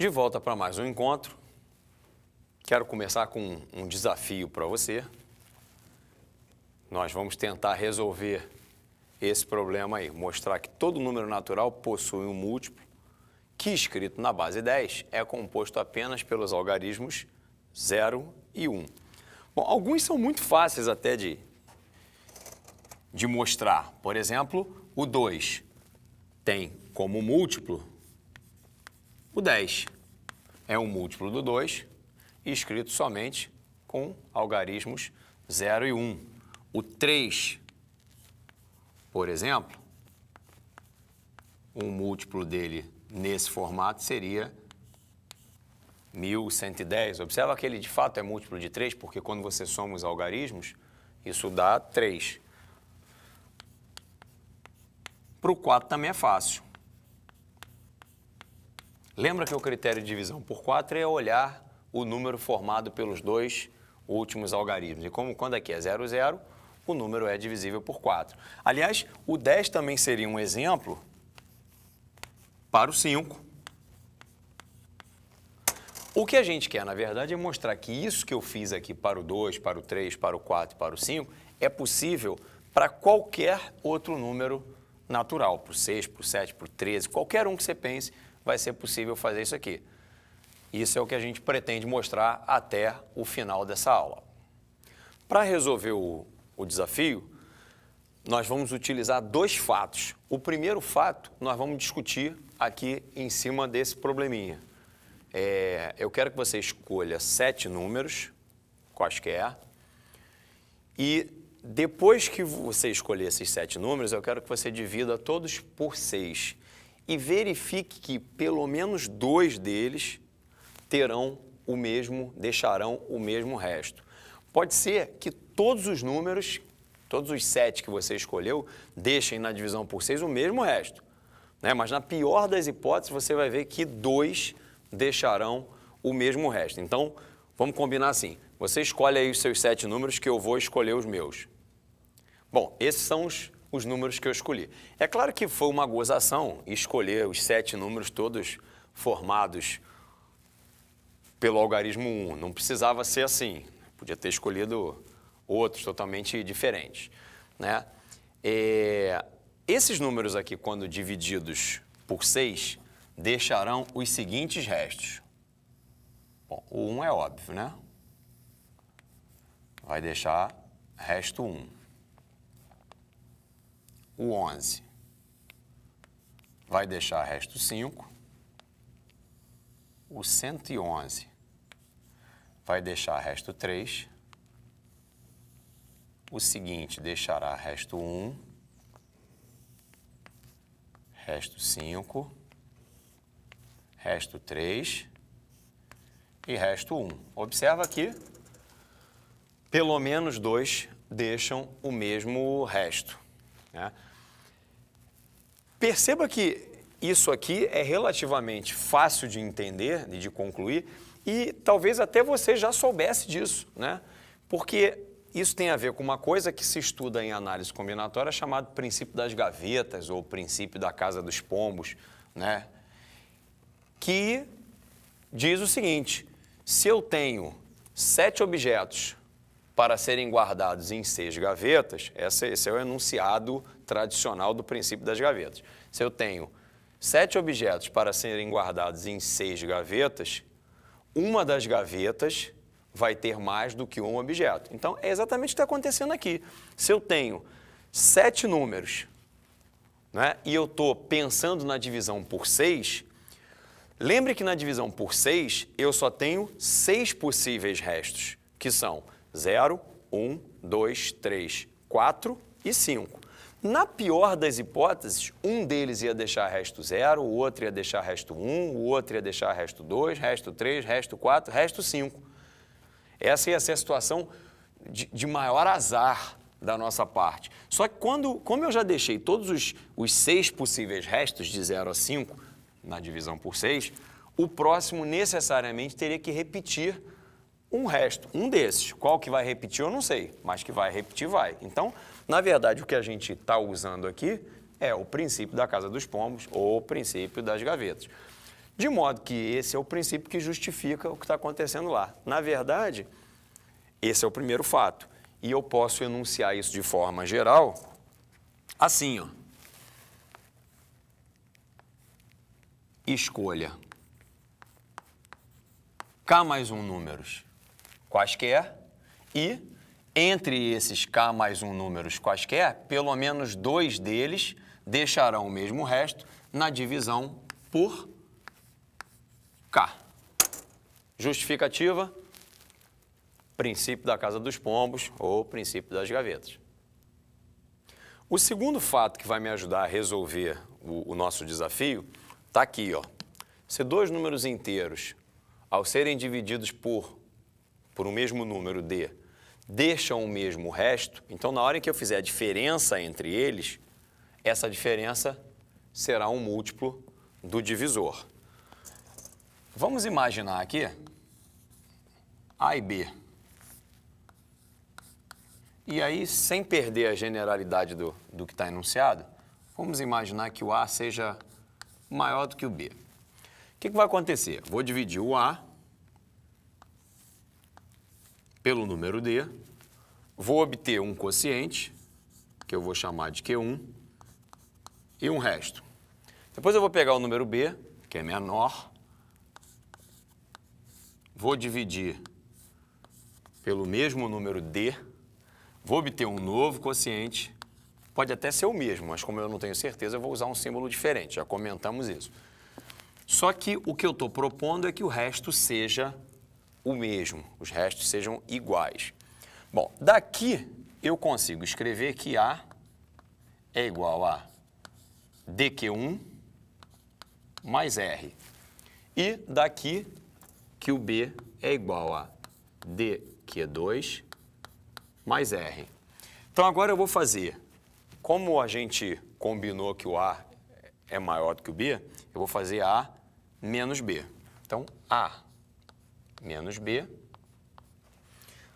De volta para mais um encontro. Quero começar com um desafio para você. Nós vamos tentar resolver esse problema aí, mostrar que todo número natural possui um múltiplo que, escrito na base 10, é composto apenas pelos algarismos 0 e 1. Bom, alguns são muito fáceis até de, de mostrar. Por exemplo, o 2 tem como múltiplo o 10 é um múltiplo do 2 escrito somente com algarismos 0 e 1. Um. O 3, por exemplo, um múltiplo dele nesse formato seria 1110. Observa que ele de fato é múltiplo de 3, porque quando você soma os algarismos, isso dá 3. Para o 4 também é fácil. Lembra que o critério de divisão por 4 é olhar o número formado pelos dois últimos algarismos. E como quando aqui é 0, 0, o número é divisível por 4. Aliás, o 10 também seria um exemplo para o 5. O que a gente quer, na verdade, é mostrar que isso que eu fiz aqui para o 2, para o 3, para o 4 para o 5 é possível para qualquer outro número natural, para o 6, para o 7, para o 13, qualquer um que você pense, vai ser possível fazer isso aqui. Isso é o que a gente pretende mostrar até o final dessa aula. Para resolver o, o desafio, nós vamos utilizar dois fatos. O primeiro fato nós vamos discutir aqui em cima desse probleminha. É, eu quero que você escolha sete números, quaisquer, é, e depois que você escolher esses sete números, eu quero que você divida todos por seis e verifique que pelo menos dois deles terão o mesmo, deixarão o mesmo resto. Pode ser que todos os números, todos os sete que você escolheu, deixem na divisão por seis o mesmo resto. Né? Mas na pior das hipóteses, você vai ver que dois deixarão o mesmo resto. Então, vamos combinar assim. Você escolhe aí os seus sete números que eu vou escolher os meus. Bom, esses são os os números que eu escolhi. É claro que foi uma gozação escolher os sete números todos formados pelo algarismo 1. Não precisava ser assim. Podia ter escolhido outros totalmente diferentes. Né? É... esses números aqui, quando divididos por 6, deixarão os seguintes restos. Bom, o 1 é óbvio, né? Vai deixar resto 1 o 11. Vai deixar resto 5. O 111 vai deixar resto 3. O seguinte deixará resto 1, resto 5, resto 3 e resto 1. Observa que pelo menos dois deixam o mesmo resto. Né? Perceba que isso aqui é relativamente fácil de entender e de concluir, e talvez até você já soubesse disso, né? Porque isso tem a ver com uma coisa que se estuda em análise combinatória chamado princípio das gavetas ou princípio da casa dos pombos, né? Que diz o seguinte: se eu tenho sete objetos para serem guardados em seis gavetas, esse é o enunciado tradicional do princípio das gavetas. Se eu tenho sete objetos para serem guardados em seis gavetas, uma das gavetas vai ter mais do que um objeto. Então, é exatamente o que está acontecendo aqui. Se eu tenho sete números né, e eu estou pensando na divisão por seis, lembre que na divisão por seis eu só tenho seis possíveis restos, que são 0, 1, 2, 3, 4 e 5. Na pior das hipóteses, um deles ia deixar resto 0, o outro ia deixar resto 1, o outro ia deixar resto 2, resto 3, resto 4, resto 5. Essa ia ser a situação de, de maior azar da nossa parte. Só que quando, como eu já deixei todos os, os seis possíveis restos de 0 a 5 na divisão por 6, o próximo necessariamente teria que repetir um resto, um desses. Qual que vai repetir, eu não sei, mas que vai repetir, vai. Então, na verdade, o que a gente está usando aqui é o princípio da casa dos pombos ou o princípio das gavetas. De modo que esse é o princípio que justifica o que está acontecendo lá. Na verdade, esse é o primeiro fato. E eu posso enunciar isso de forma geral assim, ó. Escolha. K mais um números quaisquer e entre esses k mais um números quaisquer, pelo menos dois deles deixarão o mesmo resto na divisão por k. Justificativa? Princípio da casa dos pombos ou princípio das gavetas. O segundo fato que vai me ajudar a resolver o, o nosso desafio está aqui. Ó. Se dois números inteiros, ao serem divididos por por um mesmo número D deixam o mesmo resto, então na hora em que eu fizer a diferença entre eles, essa diferença será um múltiplo do divisor. Vamos imaginar aqui A e B. E aí, sem perder a generalidade do, do que está enunciado, vamos imaginar que o A seja maior do que o B. O que, que vai acontecer? Vou dividir o A pelo número D, vou obter um quociente, que eu vou chamar de Q1, e um resto. Depois eu vou pegar o número B, que é menor, vou dividir pelo mesmo número D, vou obter um novo quociente, pode até ser o mesmo, mas como eu não tenho certeza, eu vou usar um símbolo diferente, já comentamos isso. Só que o que eu estou propondo é que o resto seja o mesmo, os restos sejam iguais. Bom, daqui eu consigo escrever que A é igual a DQ1 mais R. E daqui que o B é igual a DQ2 mais R. Então agora eu vou fazer, como a gente combinou que o A é maior do que o B, eu vou fazer A menos B. Então, A menos B,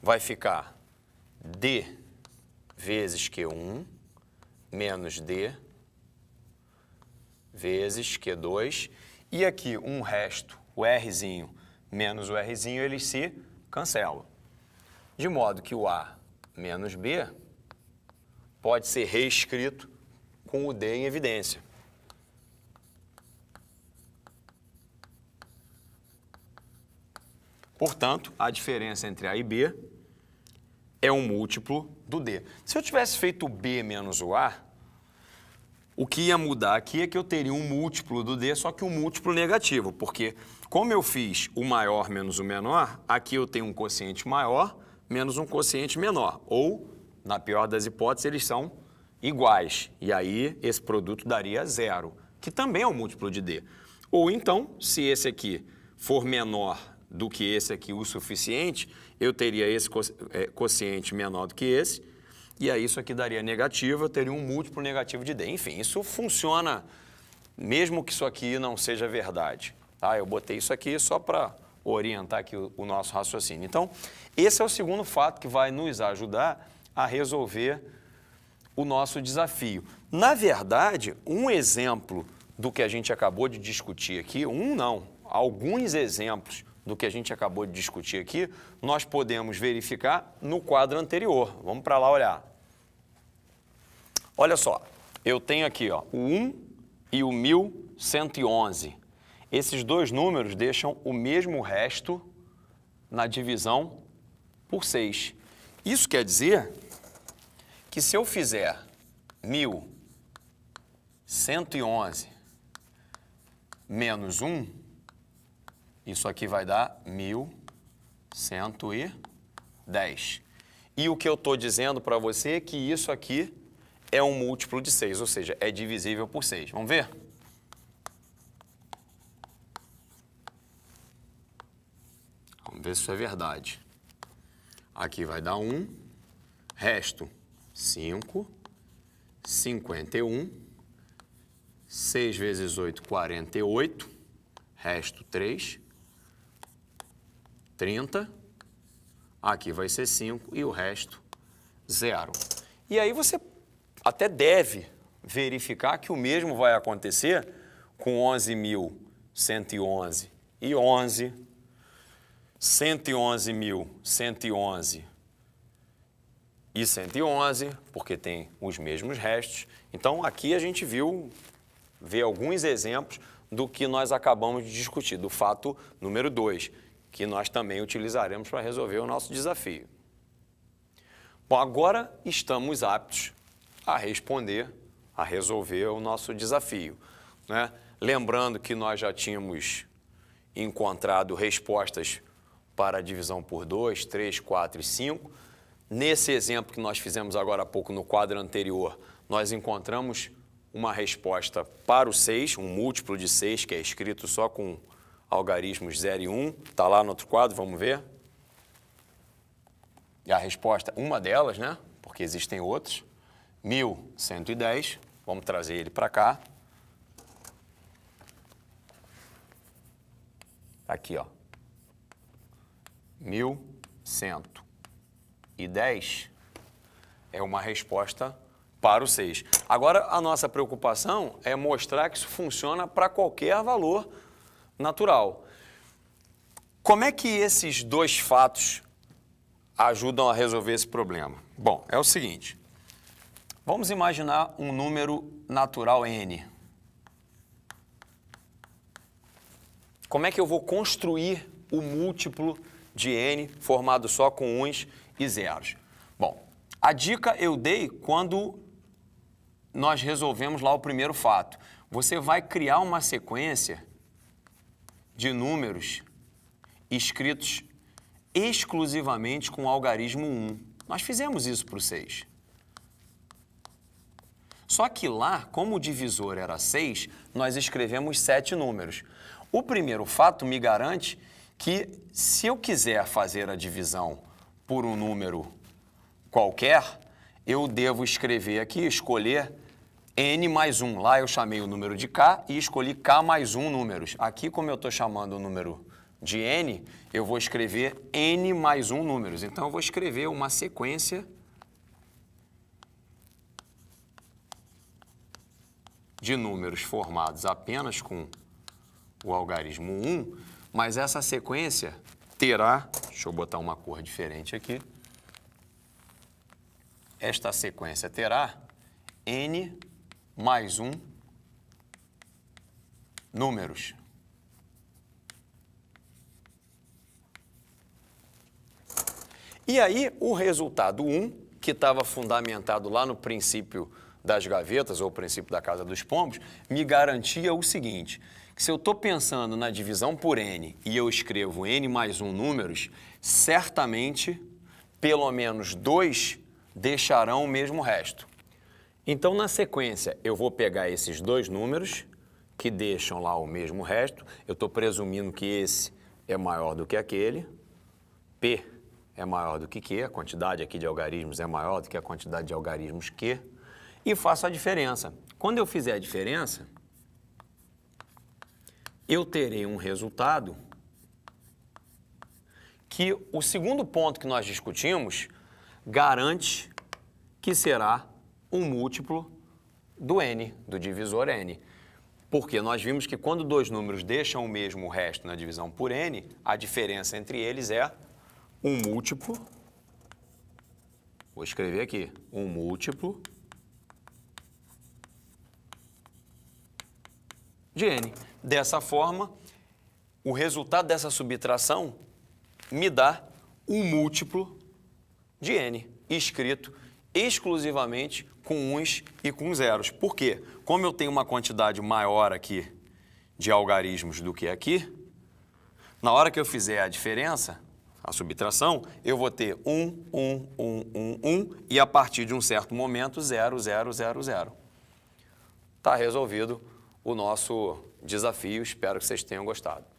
vai ficar D vezes Q1 menos D vezes Q2. E aqui um resto, o Rzinho menos o Rzinho, eles se cancelam. De modo que o A menos B pode ser reescrito com o D em evidência. Portanto, a diferença entre A e B é um múltiplo do D. Se eu tivesse feito B menos o A, o que ia mudar aqui é que eu teria um múltiplo do D, só que um múltiplo negativo, porque como eu fiz o maior menos o menor, aqui eu tenho um quociente maior menos um quociente menor, ou, na pior das hipóteses, eles são iguais, e aí esse produto daria zero, que também é um múltiplo de D. Ou então, se esse aqui for menor do que esse aqui o suficiente, eu teria esse é, quociente menor do que esse, e aí isso aqui daria negativo, eu teria um múltiplo negativo de D. Enfim, isso funciona mesmo que isso aqui não seja verdade. Tá? Eu botei isso aqui só para orientar aqui o, o nosso raciocínio. Então, esse é o segundo fato que vai nos ajudar a resolver o nosso desafio. Na verdade, um exemplo do que a gente acabou de discutir aqui, um não, alguns exemplos do que a gente acabou de discutir aqui, nós podemos verificar no quadro anterior. Vamos para lá olhar. Olha só, eu tenho aqui ó, o 1 e o 1111. Esses dois números deixam o mesmo resto na divisão por 6. Isso quer dizer que se eu fizer 1111 menos 1, isso aqui vai dar 1.110. E o que eu estou dizendo para você é que isso aqui é um múltiplo de 6, ou seja, é divisível por 6. Vamos ver? Vamos ver se isso é verdade. Aqui vai dar 1, resto 5, 51, 6 vezes 8, 48, resto 3, 30, aqui vai ser 5 e o resto zero. E aí você até deve verificar que o mesmo vai acontecer com 11.111 e 11, 111.111 e 111, porque tem os mesmos restos. Então, aqui a gente viu, vê alguns exemplos do que nós acabamos de discutir, do fato número 2, que nós também utilizaremos para resolver o nosso desafio. Bom, agora estamos aptos a responder, a resolver o nosso desafio. Né? Lembrando que nós já tínhamos encontrado respostas para a divisão por 2, 3, 4 e 5. Nesse exemplo que nós fizemos agora há pouco no quadro anterior, nós encontramos uma resposta para o 6, um múltiplo de 6, que é escrito só com algarismos 0 e 1. Um. Está lá no outro quadro, vamos ver. E a resposta, uma delas, né? Porque existem outros. 1110, vamos trazer ele para cá. Tá aqui, ó. 1110 é uma resposta para o 6. Agora, a nossa preocupação é mostrar que isso funciona para qualquer valor natural. Como é que esses dois fatos ajudam a resolver esse problema? Bom, é o seguinte. Vamos imaginar um número natural n. Como é que eu vou construir o múltiplo de n formado só com uns e zeros? Bom, a dica eu dei quando nós resolvemos lá o primeiro fato. Você vai criar uma sequência de números escritos exclusivamente com o algarismo 1. Nós fizemos isso para o 6. Só que lá, como o divisor era 6, nós escrevemos sete números. O primeiro fato me garante que, se eu quiser fazer a divisão por um número qualquer, eu devo escrever aqui, escolher n mais 1. Lá eu chamei o número de k e escolhi k mais 1 números. Aqui, como eu estou chamando o número de n, eu vou escrever n mais 1 números. Então, eu vou escrever uma sequência de números formados apenas com o algarismo 1, mas essa sequência terá, deixa eu botar uma cor diferente aqui, esta sequência terá n mais um, números. E aí, o resultado 1, que estava fundamentado lá no princípio das gavetas, ou princípio da casa dos pombos, me garantia o seguinte, se eu estou pensando na divisão por n e eu escrevo n mais 1 números, certamente, pelo menos dois deixarão o mesmo resto. Então, na sequência, eu vou pegar esses dois números, que deixam lá o mesmo resto. Eu estou presumindo que esse é maior do que aquele. P é maior do que Q, a quantidade aqui de algarismos é maior do que a quantidade de algarismos Q. E faço a diferença. Quando eu fizer a diferença, eu terei um resultado que o segundo ponto que nós discutimos garante que será um múltiplo do n, do divisor n. Porque nós vimos que quando dois números deixam o mesmo resto na divisão por n, a diferença entre eles é um múltiplo, vou escrever aqui, um múltiplo de n. Dessa forma, o resultado dessa subtração me dá um múltiplo de n, escrito exclusivamente com uns e com zeros. Por quê? Como eu tenho uma quantidade maior aqui de algarismos do que aqui, na hora que eu fizer a diferença, a subtração, eu vou ter 1, 1, 1, 1, 1 e a partir de um certo momento 0, 0, 0, 0. Está resolvido o nosso desafio. Espero que vocês tenham gostado.